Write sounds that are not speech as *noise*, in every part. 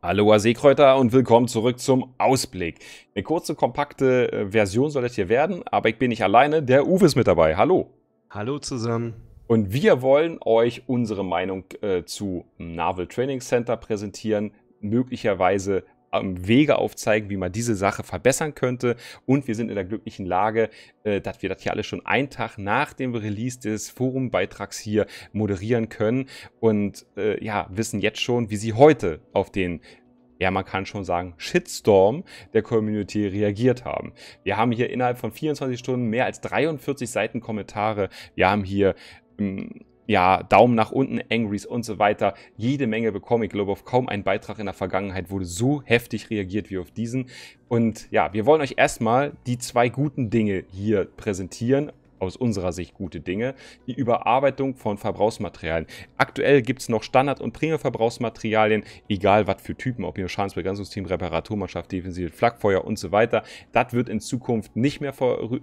Aloha Seekräuter und willkommen zurück zum Ausblick. Eine kurze, kompakte äh, Version soll es hier werden, aber ich bin nicht alleine, der Uwe ist mit dabei. Hallo. Hallo zusammen. Und wir wollen euch unsere Meinung äh, zu Marvel Training Center präsentieren, möglicherweise Wege aufzeigen, wie man diese Sache verbessern könnte. Und wir sind in der glücklichen Lage, äh, dass wir das hier alles schon einen Tag nach dem Release des Forumbeitrags hier moderieren können und äh, ja, wissen jetzt schon, wie sie heute auf den ja, man kann schon sagen, Shitstorm der Community reagiert haben. Wir haben hier innerhalb von 24 Stunden mehr als 43 Seiten Kommentare. Wir haben hier hm, ja, Daumen nach unten, Angries und so weiter. Jede Menge bekomme Ich glaube, auf kaum einen Beitrag in der Vergangenheit wurde so heftig reagiert wie auf diesen. Und ja, wir wollen euch erstmal die zwei guten Dinge hier präsentieren aus unserer Sicht gute Dinge. Die Überarbeitung von Verbrauchsmaterialien. Aktuell gibt es noch Standard- und Premium-Verbrauchsmaterialien, egal was für Typen, ob ihr Schadensbegrenzungsteam, Reparaturmannschaft, Defensive, Flakfeuer und so weiter. Das wird in Zukunft nicht mehr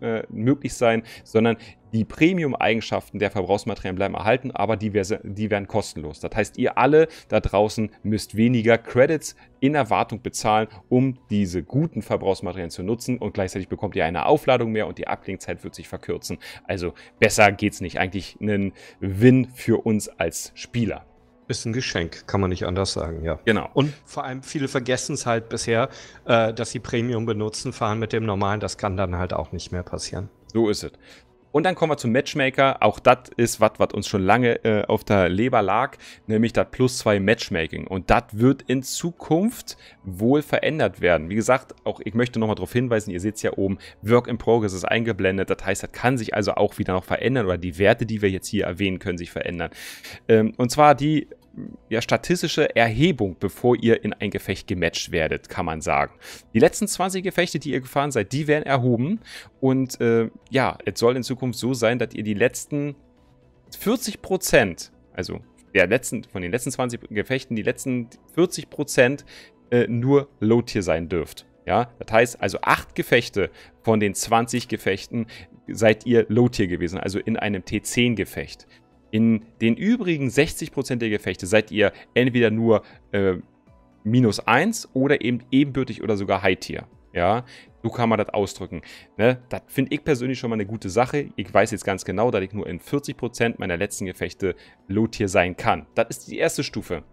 äh, möglich sein, sondern die Premium-Eigenschaften der Verbrauchsmaterialien bleiben erhalten, aber die, die werden kostenlos. Das heißt, ihr alle da draußen müsst weniger Credits in Erwartung bezahlen, um diese guten Verbrauchsmaterialien zu nutzen und gleichzeitig bekommt ihr eine Aufladung mehr und die Ablenkzeit wird sich verkürzen. Also besser geht's nicht. Eigentlich ein Win für uns als Spieler. Ist ein Geschenk, kann man nicht anders sagen, ja. Genau. Und vor allem viele vergessen es halt bisher, äh, dass sie Premium benutzen, fahren mit dem normalen. Das kann dann halt auch nicht mehr passieren. So ist es. Und dann kommen wir zum Matchmaker. Auch das ist was, was uns schon lange äh, auf der Leber lag, nämlich das Plus 2 Matchmaking. Und das wird in Zukunft wohl verändert werden. Wie gesagt, auch ich möchte nochmal darauf hinweisen, ihr seht es ja oben, Work in Progress ist eingeblendet. Das heißt, das kann sich also auch wieder noch verändern oder die Werte, die wir jetzt hier erwähnen, können sich verändern. Ähm, und zwar die ja, statistische Erhebung, bevor ihr in ein Gefecht gematcht werdet, kann man sagen. Die letzten 20 Gefechte, die ihr gefahren seid, die werden erhoben. Und äh, ja, es soll in Zukunft so sein, dass ihr die letzten 40 Prozent, also der letzten, von den letzten 20 Gefechten, die letzten 40 Prozent äh, nur Low-Tier sein dürft. Ja, das heißt also acht Gefechte von den 20 Gefechten seid ihr Low-Tier gewesen, also in einem T10-Gefecht. In den übrigen 60% der Gefechte seid ihr entweder nur äh, minus 1 oder eben ebenbürtig oder sogar High-Tier. Ja, so kann man das ausdrücken. Ne? Das finde ich persönlich schon mal eine gute Sache. Ich weiß jetzt ganz genau, dass ich nur in 40% meiner letzten Gefechte Low-Tier sein kann. Das ist die erste Stufe.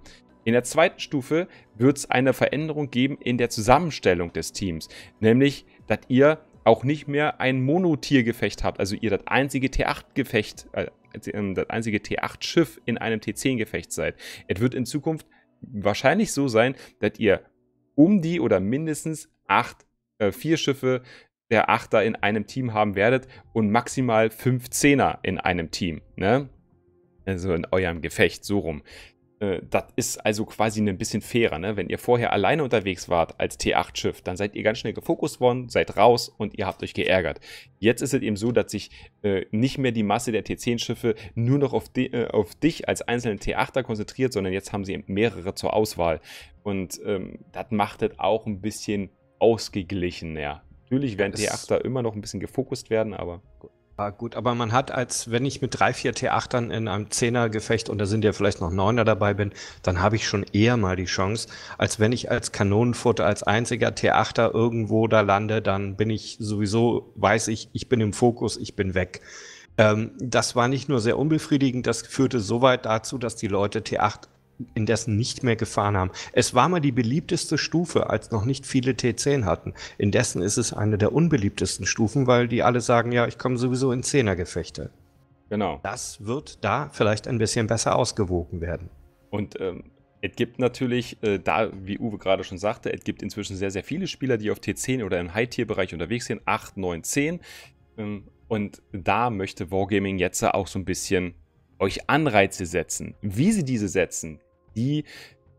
In der zweiten Stufe wird es eine Veränderung geben in der Zusammenstellung des Teams. Nämlich, dass ihr auch nicht mehr ein Monotier-Gefecht habt, also ihr das einzige T8-Gefecht, äh, ähm, das einzige T8-Schiff in einem T10-Gefecht seid. Es wird in Zukunft wahrscheinlich so sein, dass ihr um die oder mindestens acht, äh, vier Schiffe der Achter in einem Team haben werdet und maximal fünf Zehner in einem Team. Ne? Also in eurem Gefecht, so rum. Äh, das ist also quasi ein bisschen fairer. Ne? Wenn ihr vorher alleine unterwegs wart als T8-Schiff, dann seid ihr ganz schnell gefokust worden, seid raus und ihr habt euch geärgert. Jetzt ist es eben so, dass sich äh, nicht mehr die Masse der T10-Schiffe nur noch auf, äh, auf, dich als einzelnen T8er konzentriert, sondern jetzt haben sie mehrere zur Auswahl. Und ähm, das macht es auch ein bisschen ausgeglichener. Natürlich werden T8er immer noch ein bisschen gefokust werden, aber gut. Ja, gut, aber man hat als, wenn ich mit drei, vier T8ern in einem Zehner-Gefecht und da sind ja vielleicht noch Neuner dabei bin, dann habe ich schon eher mal die Chance, als wenn ich als Kanonenfutter, als einziger T8er irgendwo da lande, dann bin ich sowieso, weiß ich, ich bin im Fokus, ich bin weg. Ähm, das war nicht nur sehr unbefriedigend, das führte soweit dazu, dass die Leute T8 indessen nicht mehr gefahren haben. Es war mal die beliebteste Stufe, als noch nicht viele T10 hatten. Indessen ist es eine der unbeliebtesten Stufen, weil die alle sagen, ja, ich komme sowieso in Zehnergefechte. Genau. Das wird da vielleicht ein bisschen besser ausgewogen werden. Und ähm, es gibt natürlich, äh, da, wie Uwe gerade schon sagte, es gibt inzwischen sehr, sehr viele Spieler, die auf T10 oder im High-Tier-Bereich unterwegs sind, 8, 9, 10. Ähm, und da möchte Wargaming jetzt auch so ein bisschen euch Anreize setzen. Wie sie diese setzen, die,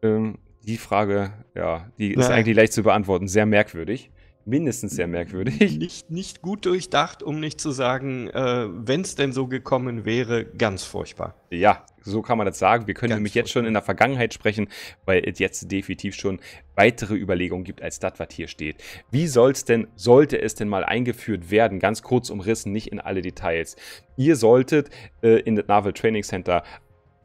ähm, die Frage, ja, die ist Nein. eigentlich leicht zu beantworten. Sehr merkwürdig. Mindestens sehr merkwürdig. Nicht, nicht gut durchdacht, um nicht zu sagen, äh, wenn es denn so gekommen wäre, ganz furchtbar. Ja, so kann man das sagen. Wir können ganz nämlich furchtbar. jetzt schon in der Vergangenheit sprechen, weil es jetzt definitiv schon weitere Überlegungen gibt als das, was hier steht. Wie soll es denn, sollte es denn mal eingeführt werden? Ganz kurz umrissen, nicht in alle Details. Ihr solltet äh, in das Naval Training Center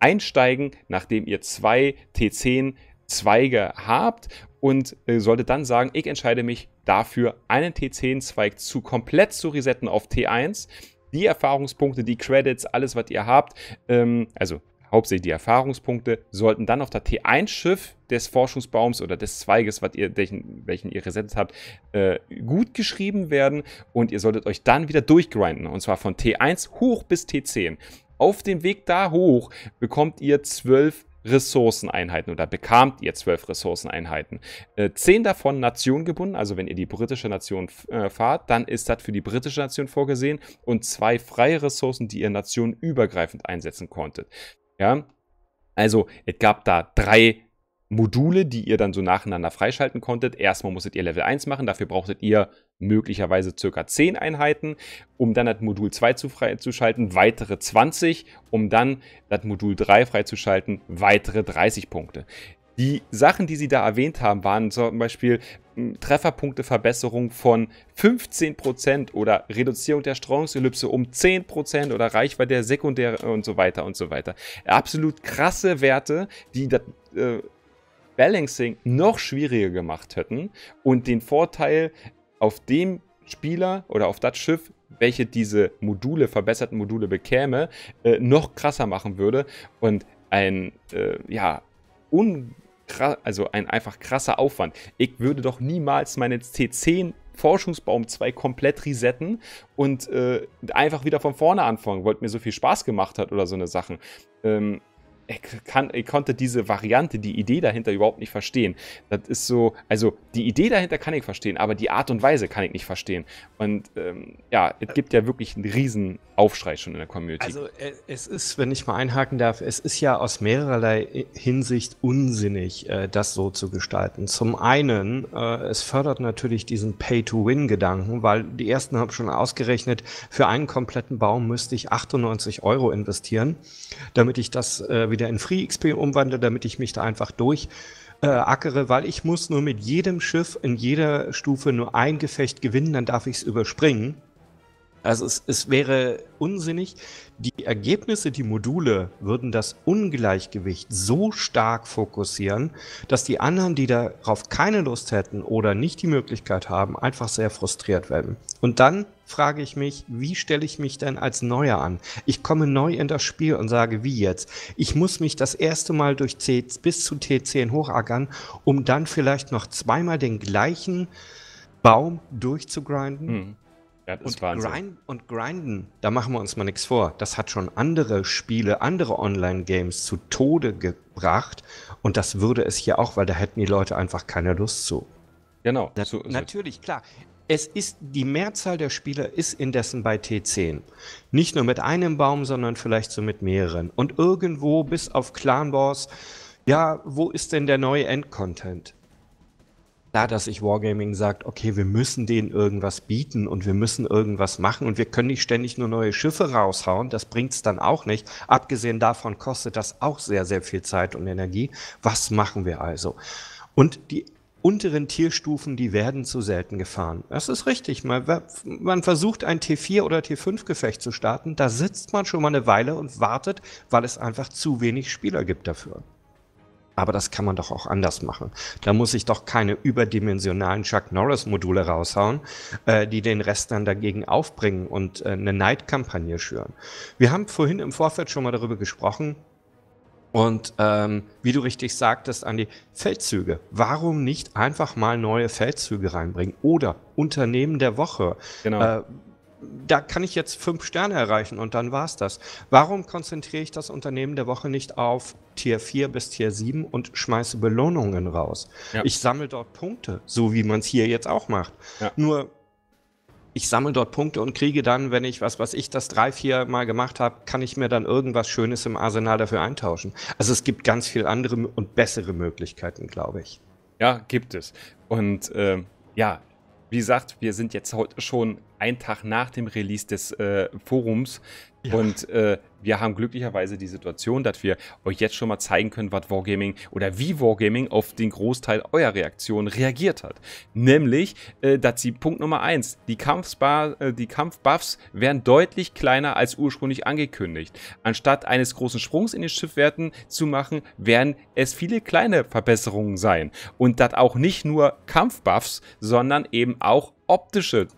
einsteigen, nachdem ihr zwei T10 Zweige habt und äh, solltet dann sagen, ich entscheide mich dafür, einen T10 Zweig zu komplett zu resetten auf T1. Die Erfahrungspunkte, die Credits, alles, was ihr habt, ähm, also hauptsächlich die Erfahrungspunkte, sollten dann auf das T1-Schiff des Forschungsbaums oder des Zweiges, was ihr, welchen, welchen ihr resettet habt, äh, gut geschrieben werden und ihr solltet euch dann wieder durchgrinden und zwar von T1 hoch bis T10. Auf dem Weg da hoch bekommt ihr zwölf Ressourceneinheiten oder bekamt ihr zwölf Ressourceneinheiten. Äh, zehn davon Nation gebunden, also wenn ihr die britische Nation äh, fahrt, dann ist das für die britische Nation vorgesehen und zwei freie Ressourcen, die ihr nationenübergreifend einsetzen konntet. Ja, also es gab da drei Module, die ihr dann so nacheinander freischalten konntet. Erstmal musstet ihr Level 1 machen, dafür brauchtet ihr möglicherweise circa 10 Einheiten, um dann das Modul 2 zu freizuschalten, weitere 20, um dann das Modul 3 freizuschalten, weitere 30 Punkte. Die Sachen, die Sie da erwähnt haben, waren zum Beispiel hm, Trefferpunkteverbesserung von 15% oder Reduzierung der Streuungsellipse um 10% oder Reichweite der Sekundäre und so weiter und so weiter. Absolut krasse Werte, die das äh, Balancing noch schwieriger gemacht hätten und den Vorteil auf dem Spieler oder auf das Schiff, welche diese Module, verbesserten Module bekäme, äh, noch krasser machen würde und ein, äh, ja, un also ein einfach krasser Aufwand. Ich würde doch niemals meine c 10 Forschungsbaum 2 komplett resetten und äh, einfach wieder von vorne anfangen, weil mir so viel Spaß gemacht hat oder so eine Sachen. Ähm, ich, kann, ich, konnte diese Variante, die Idee dahinter überhaupt nicht verstehen. Das ist so, also die Idee dahinter kann ich verstehen, aber die Art und Weise kann ich nicht verstehen. Und ähm, ja, es gibt ja wirklich einen riesen Aufschrei schon in der Community. Also äh, es ist, wenn ich mal einhaken darf, es ist ja aus mehrererlei äh, Hinsicht unsinnig, äh, das so zu gestalten. Zum einen, es fördert natürlich diesen Pay-to-Win-Gedanken, weil die ersten haben schon ausgerechnet, für einen kompletten Baum müsste ich 98 Euro investieren, damit ich das wieder wieder in Free XP umwandle, damit ich mich da einfach durch äh, ackere, weil ich muss nur mit jedem Schiff in jeder Stufe nur ein Gefecht gewinnen, dann darf ich es überspringen. Also es, es wäre unsinnig. Die Ergebnisse, die Module würden das Ungleichgewicht so stark fokussieren, dass die anderen, die darauf keine Lust hätten oder nicht die Möglichkeit haben, einfach sehr frustriert werden. Und dann frage ich mich, wie stelle ich mich denn als Neuer an? Ich komme neu in das Spiel und sage, wie jetzt? Ich muss mich das erste Mal durch C bis zu T10 hochackern, um dann vielleicht noch zweimal den gleichen Baum durchzugrinden. Hm. Ja, und, grind, und, grinden, da machen wir uns mal nichts vor. Das hat schon andere Spiele, andere Online-Games zu Tode gebracht. Und das würde es hier auch, weil da hätten die Leute einfach keine Lust zu. Genau. Na, so natürlich, klar. Es ist, die Mehrzahl der Spieler ist indessen bei T10. Nicht nur mit einem Baum, sondern vielleicht so mit mehreren. Und irgendwo bis auf Clan Wars, ja, wo ist denn der neue Endcontent? klar, dass sich Wargaming sagt, okay, wir müssen denen irgendwas bieten und wir müssen irgendwas machen und wir können nicht ständig nur neue Schiffe raushauen, das bringt es dann auch nicht. Abgesehen davon kostet das auch sehr, sehr viel Zeit und Energie. Was machen wir also? Und die unteren Tierstufen, die werden zu selten gefahren. Das ist richtig. Man, man versucht ein T4 oder T5-Gefecht zu starten, da sitzt man schon mal eine Weile und wartet, weil es einfach zu wenig Spieler gibt dafür aber das kann man doch auch anders machen. Da muss ich doch keine überdimensionalen Chuck Norris-Module raushauen, äh, die den Rest dann dagegen aufbringen und äh, eine Neidkampagne schüren. Wir haben vorhin im Vorfeld schon mal darüber gesprochen, und ähm, wie du richtig sagtest, Andi, Feldzüge. Warum nicht einfach mal neue Feldzüge reinbringen? Oder Unternehmen der Woche. Genau. Äh, da kann ich jetzt fünf Sterne erreichen und dann war es das. Warum konzentriere ich das Unternehmen der Woche nicht auf Tier 4 bis Tier 7 und schmeiße Belohnungen raus. Ja. Ich sammle dort Punkte, so wie man es hier jetzt auch macht. Ja. Nur ich sammle dort Punkte und kriege dann, wenn ich was, was ich das drei, vier Mal gemacht habe, kann ich mir dann irgendwas Schönes im Arsenal dafür eintauschen. Also es gibt ganz viel andere und bessere Möglichkeiten, glaube ich. Ja, gibt es. Und äh, ja, wie gesagt, wir sind jetzt heute schon einen Tag nach dem Release des äh, Forums ja. und äh, wir haben glücklicherweise die Situation, dass wir euch jetzt schon mal zeigen können, was Wargaming oder wie Wargaming auf den Großteil eurer Reaktionen reagiert hat. Nämlich, äh, dass sie Punkt Nummer 1, die, äh, die Kampfbuffs werden deutlich kleiner als ursprünglich angekündigt. Anstatt eines großen Sprungs in den Schiffwerten zu machen, werden es viele kleine Verbesserungen sein. Und das auch nicht nur Kampfbuffs, sondern eben auch optische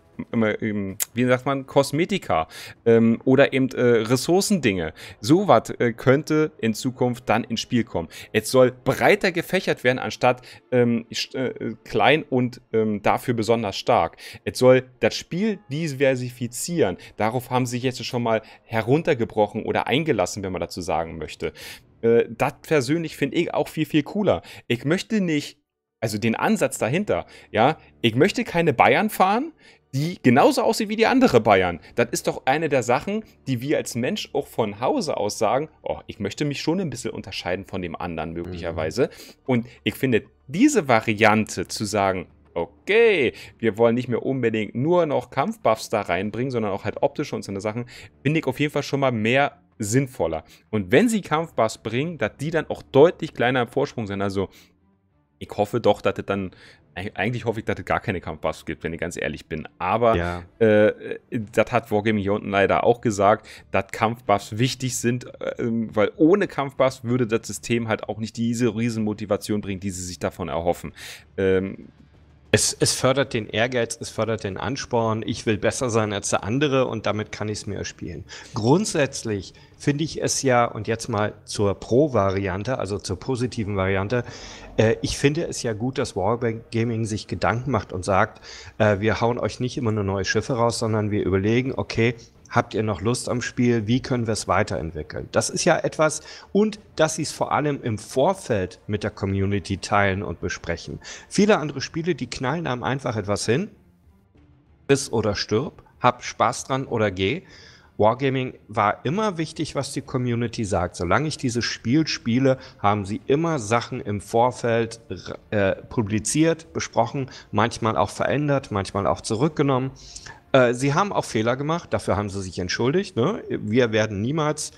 ähm, wie sagt man, Kosmetika ähm, oder eben äh, Ressourcendinge. So was äh, könnte in Zukunft dann ins Spiel kommen. Es soll breiter gefächert werden, anstatt ähm, äh, klein und ähm, dafür besonders stark. Es soll das Spiel diversifizieren. Darauf haben sie sich jetzt schon mal heruntergebrochen oder eingelassen, wenn man dazu sagen möchte. Äh, das persönlich finde ich auch viel, viel cooler. Ich möchte nicht also den Ansatz dahinter. Ja, ich möchte keine Bayern fahren, die genauso aussieht wie die andere Bayern. Das ist doch eine der Sachen, die wir als Mensch auch von Hause aus sagen, oh, ich möchte mich schon ein bisschen unterscheiden von dem anderen mhm. möglicherweise. Mhm. Und ich finde, diese Variante zu sagen, okay, wir wollen nicht mehr unbedingt nur noch Kampfbuffs da reinbringen, sondern auch halt optische und so eine Sachen, finde ich auf jeden Fall schon mal mehr sinnvoller. Und wenn sie Kampfbuffs bringen, dass die dann auch deutlich kleiner im Vorsprung sind. Also ich hoffe doch, dass es das dann eigentlich hoffe ich, dass es gar keine Kampfbuffs gibt, wenn ich ganz ehrlich bin. Aber ja. äh, das hat Wargaming hier unten leider auch gesagt, dass Kampfbuffs wichtig sind, äh, ähm, weil ohne Kampfbuffs würde das System halt auch nicht diese Riesenmotivation bringen, die sie sich davon erhoffen. Ähm, es, es fördert den Ehrgeiz, es fördert den Ansporn. Ich will besser sein als der andere und damit kann ich es mir erspielen. Grundsätzlich finde ich es ja, und jetzt mal zur Pro-Variante, also zur positiven Variante, äh, ich finde es ja gut, dass Wargaming sich Gedanken macht und sagt, äh, wir hauen euch nicht immer nur neue Schiffe raus, sondern wir überlegen, okay, Habt ihr noch Lust am Spiel? Wie können wir es weiterentwickeln? Das ist ja etwas und dass sie es vor allem im Vorfeld mit der Community teilen und besprechen. Viele andere Spiele, die knallen einem einfach etwas hin. Biss oder stirb, hab Spaß dran oder geh. Wargaming war immer wichtig, was die Community sagt. Solange ich dieses Spiel spiele, haben sie immer Sachen im Vorfeld äh, publiziert, besprochen, manchmal auch verändert, manchmal auch zurückgenommen. Äh, sie haben auch Fehler gemacht, dafür haben sie sich entschuldigt. Ne? Wir werden niemals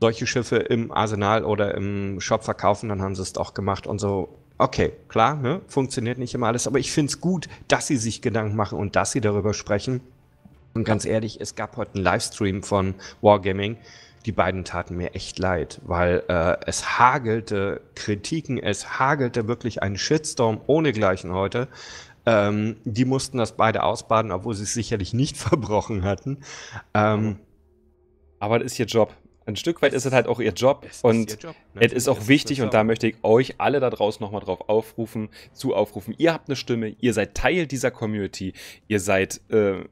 solche Schiffe im Arsenal oder im Shop verkaufen, dann haben sie es doch gemacht und so. Okay, klar, ne? funktioniert nicht immer alles, aber ich finde es gut, dass sie sich Gedanken machen und dass sie darüber sprechen. Und ganz ehrlich, es gab heute einen Livestream von Wargaming. Die beiden taten mir echt leid, weil äh, es hagelte Kritiken, es hagelte wirklich einen Shitstorm ohnegleichen heute, ähm, die mussten das beide ausbaden, obwohl sie es sicherlich nicht *laughs* verbrochen hatten. Ähm, aber das ist ihr Job. Ein Stück weit ist es halt auch ihr Job und ihr Job, es ist auch wichtig ist und da möchte ich euch alle da draußen nochmal drauf aufrufen, zu aufrufen. Ihr habt eine Stimme, ihr seid Teil dieser Community, ihr seid äh,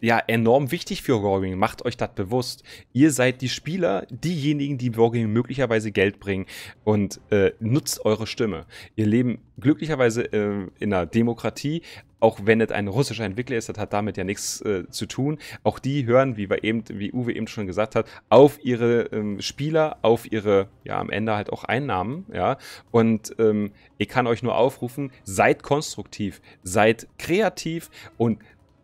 ja enorm wichtig für Wargaming. Macht euch das bewusst. Ihr seid die Spieler, diejenigen, die Wargaming möglicherweise Geld bringen und äh, nutzt eure Stimme. Ihr leben glücklicherweise äh, in einer Demokratie, auch wenn es ein russischer Entwickler ist, das hat damit ja nichts äh, zu tun. Auch die hören, wie wir eben, wie Uwe eben schon gesagt hat, auf ihre ähm, Spieler, auf ihre, ja, am Ende halt auch Einnahmen, ja. Und ähm, ich kann euch nur aufrufen, seid konstruktiv, seid kreativ und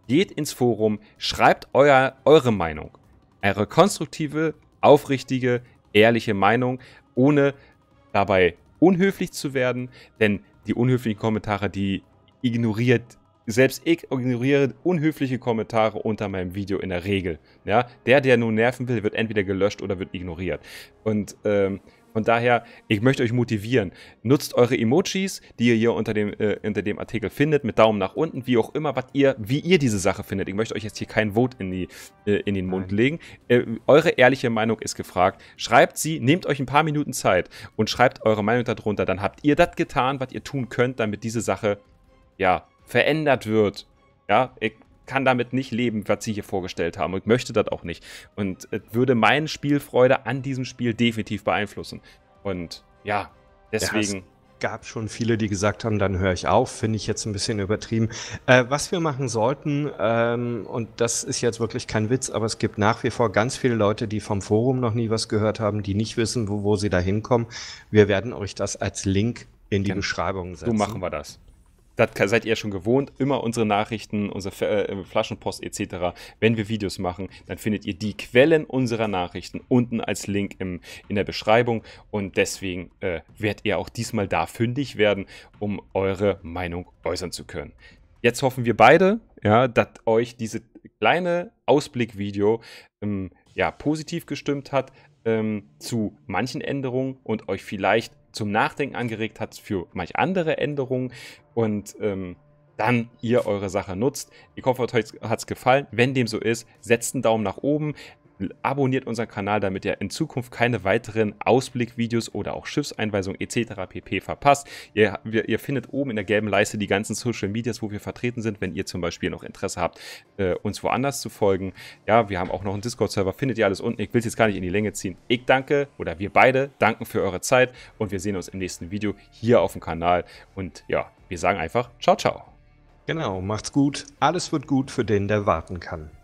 Geht ins Forum, schreibt euer, eure Meinung. Eure konstruktive, aufrichtige, ehrliche Meinung, ohne dabei unhöflich zu werden, denn die unhöflichen Kommentare, die ignoriert selbst ich ignoriere unhöfliche Kommentare unter meinem Video in der Regel. Ja, der, der nur nerven will, wird entweder gelöscht oder wird ignoriert. Und ähm, von daher, ich möchte euch motivieren. Nutzt eure Emojis, die ihr hier unter dem, äh, unter dem Artikel findet, mit Daumen nach unten, wie auch immer, was ihr, wie ihr diese Sache findet. Ich möchte euch jetzt hier kein Vote in, äh, in den Mund Nein. legen. Äh, eure ehrliche Meinung ist gefragt. Schreibt sie, nehmt euch ein paar Minuten Zeit und schreibt eure Meinung darunter. Dann habt ihr das getan, was ihr tun könnt, damit diese Sache, ja, verändert wird. Ja, ich, kann damit nicht leben, was sie hier vorgestellt haben. Und ich möchte das auch nicht. Und es würde meine Spielfreude an diesem Spiel definitiv beeinflussen. Und ja, deswegen. Ja, gab schon viele, die gesagt haben, dann höre ich auf, finde ich jetzt ein bisschen übertrieben. Äh, was wir machen sollten, ähm, und das ist jetzt wirklich kein Witz, aber es gibt nach wie vor ganz viele Leute, die vom Forum noch nie was gehört haben, die nicht wissen, wo, wo sie da hinkommen. Wir werden euch das als Link in die Beschreibung setzen. So machen wir das das seid ihr schon gewohnt, immer unsere Nachrichten, unsere äh, Flaschenpost etc. Wenn wir Videos machen, dann findet ihr die Quellen unserer Nachrichten unten als Link im, in der Beschreibung und deswegen äh, werdet ihr auch diesmal da fündig werden, um eure Meinung äußern zu können. Jetzt hoffen wir beide, ja, dass euch diese kleine Ausblickvideo ähm, ja, positiv gestimmt hat ähm, zu manchen Änderungen und euch vielleicht zum Nachdenken angeregt hat für manch andere Änderungen und ähm, dann ihr eure Sache nutzt. Ich hoffe, euch hat es gefallen. Wenn dem so ist, setzt einen Daumen nach oben abonniert unseren Kanal, damit ihr in Zukunft keine weiteren Ausblickvideos oder auch Schiffseinweisungen etc. pp. verpasst. Ihr, wir, ihr, findet oben in der gelben Leiste die ganzen Social Medias, wo wir vertreten sind, wenn ihr zum Beispiel noch Interesse habt, äh, uns woanders zu folgen. Ja, wir haben auch noch einen Discord-Server, findet ihr alles unten. Ich will es jetzt gar nicht in die Länge ziehen. Ich danke oder wir beide danken für eure Zeit und wir sehen uns im nächsten Video hier auf dem Kanal. Und ja, wir sagen einfach ciao, ciao. Genau, macht's gut. Alles wird gut für den, der warten kann.